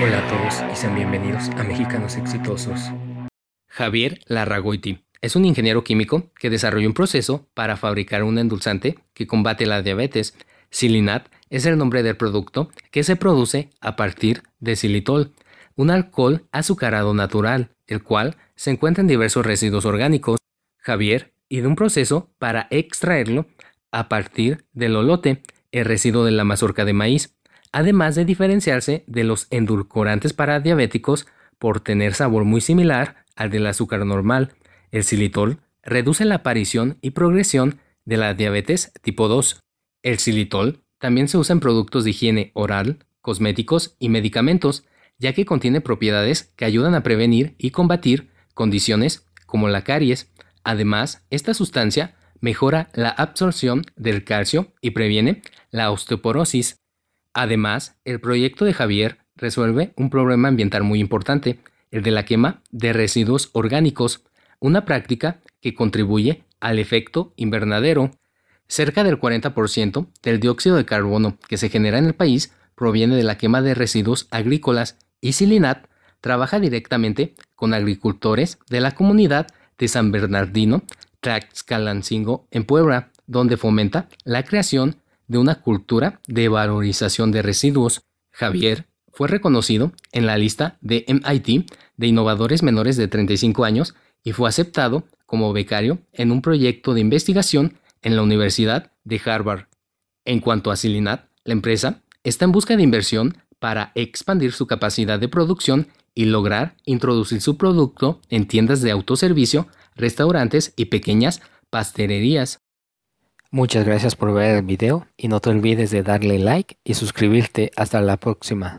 Hola a todos y sean bienvenidos a Mexicanos Exitosos. Javier Larragoiti es un ingeniero químico que desarrolló un proceso para fabricar un endulzante que combate la diabetes. Silinat es el nombre del producto que se produce a partir de silitol, un alcohol azucarado natural, el cual se encuentra en diversos residuos orgánicos. Javier y de un proceso para extraerlo a partir del olote, el residuo de la mazorca de maíz además de diferenciarse de los endulcorantes para diabéticos por tener sabor muy similar al del azúcar normal. El xilitol reduce la aparición y progresión de la diabetes tipo 2. El xilitol también se usa en productos de higiene oral, cosméticos y medicamentos, ya que contiene propiedades que ayudan a prevenir y combatir condiciones como la caries. Además, esta sustancia mejora la absorción del calcio y previene la osteoporosis, Además, el proyecto de Javier resuelve un problema ambiental muy importante, el de la quema de residuos orgánicos, una práctica que contribuye al efecto invernadero. Cerca del 40% del dióxido de carbono que se genera en el país proviene de la quema de residuos agrícolas y Silinat trabaja directamente con agricultores de la comunidad de San Bernardino, Tlaxcalancingo, en Puebla, donde fomenta la creación de una cultura de valorización de residuos, Javier fue reconocido en la lista de MIT de innovadores menores de 35 años y fue aceptado como becario en un proyecto de investigación en la Universidad de Harvard. En cuanto a Silinat, la empresa está en busca de inversión para expandir su capacidad de producción y lograr introducir su producto en tiendas de autoservicio, restaurantes y pequeñas pastelerías. Muchas gracias por ver el video y no te olvides de darle like y suscribirte. Hasta la próxima.